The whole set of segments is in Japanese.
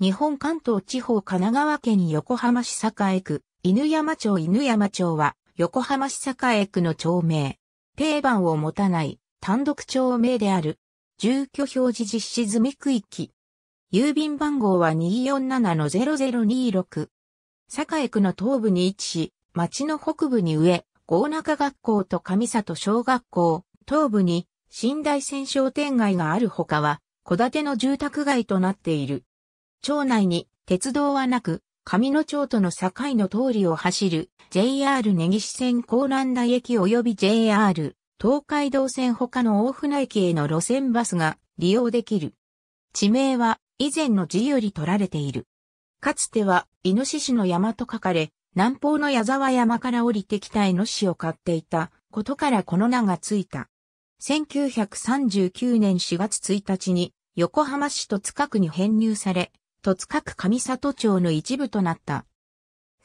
日本関東地方神奈川県横浜市栄区、犬山町犬山町は、横浜市栄区の町名。定番を持たない単独町名である。住居表示実施済み区域。郵便番号は247-0026。栄区の東部に位置し、町の北部に上、大中学校と上里小学校、東部に、新大線商店街があるほかは、小建ての住宅街となっている。町内に鉄道はなく、上野町との境の通りを走る JR 根岸線高蘭台駅及び JR 東海道線他の大船駅への路線バスが利用できる。地名は以前の字より取られている。かつては、イノシシの山と書かれ、南方の矢沢山から降りてきたイノシシを飼っていたことからこの名がついた。1939年4月1日に横浜市と塚区に編入され、戸塚区上里町の一部となった。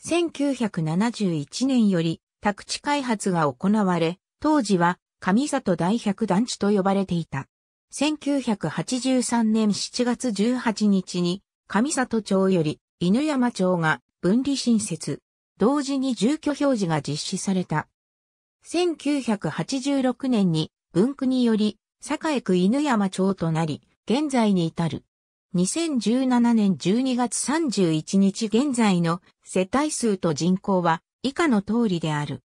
1971年より宅地開発が行われ、当時は上里大百団地と呼ばれていた。1983年7月18日に上里町より犬山町が分離新設、同時に住居表示が実施された。1986年に文区により、栄区犬山町となり、現在に至る。2017年12月31日現在の世帯数と人口は以下の通りである。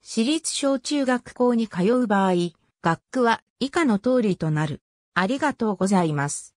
私立小中学校に通う場合、学区は以下の通りとなる。ありがとうございます。